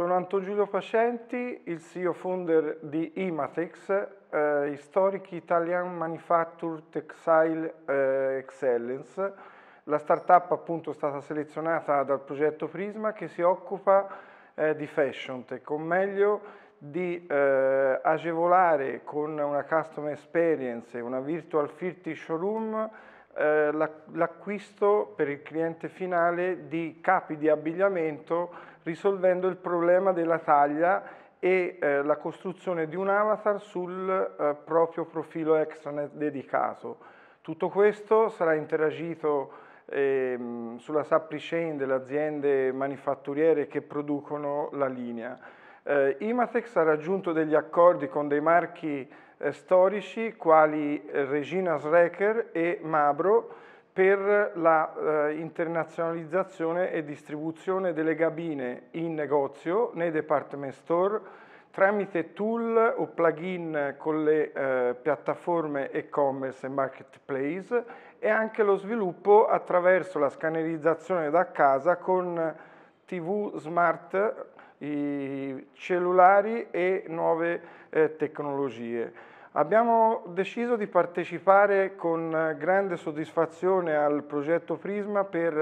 Sono Anton Giulio Facenti, il CEO founder di Imatex, eh, Historic Italian Manufacture Textile eh, Excellence. La startup appunto è stata selezionata dal progetto Prisma che si occupa eh, di fashion tech, o meglio di eh, agevolare con una customer experience e una virtual 50 showroom eh, l'acquisto per il cliente finale di capi di abbigliamento risolvendo il problema della taglia e eh, la costruzione di un avatar sul eh, proprio profilo extranet dedicato. Tutto questo sarà interagito ehm, sulla supply chain delle aziende manifatturiere che producono la linea. Eh, Imatex ha raggiunto degli accordi con dei marchi eh, storici quali eh, Regina Srecker e Mabro per l'internazionalizzazione eh, internazionalizzazione e distribuzione delle gabine in negozio, nei department store, tramite tool o plugin con le eh, piattaforme e-commerce e marketplace e anche lo sviluppo attraverso la scannerizzazione da casa con TV smart i cellulari e nuove eh, tecnologie. Abbiamo deciso di partecipare con grande soddisfazione al progetto Prisma per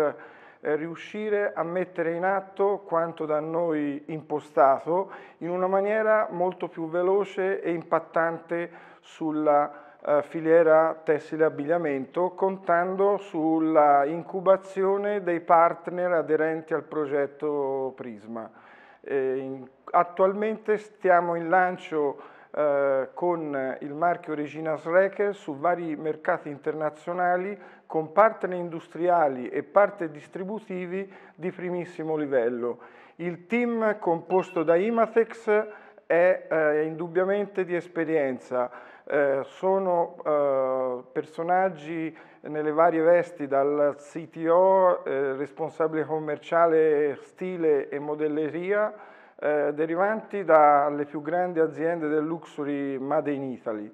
eh, riuscire a mettere in atto quanto da noi impostato in una maniera molto più veloce e impattante sulla eh, filiera tessile abbigliamento, contando sulla incubazione dei partner aderenti al progetto Prisma. Eh, attualmente stiamo in lancio eh, con il marchio Regina Srecker su vari mercati internazionali con partner industriali e partner distributivi di primissimo livello. Il team composto da Imatex, è eh, indubbiamente di esperienza, eh, sono eh, personaggi nelle varie vesti, dal CTO, eh, responsabile commerciale stile e modelleria, eh, derivanti dalle più grandi aziende del luxury Made in Italy.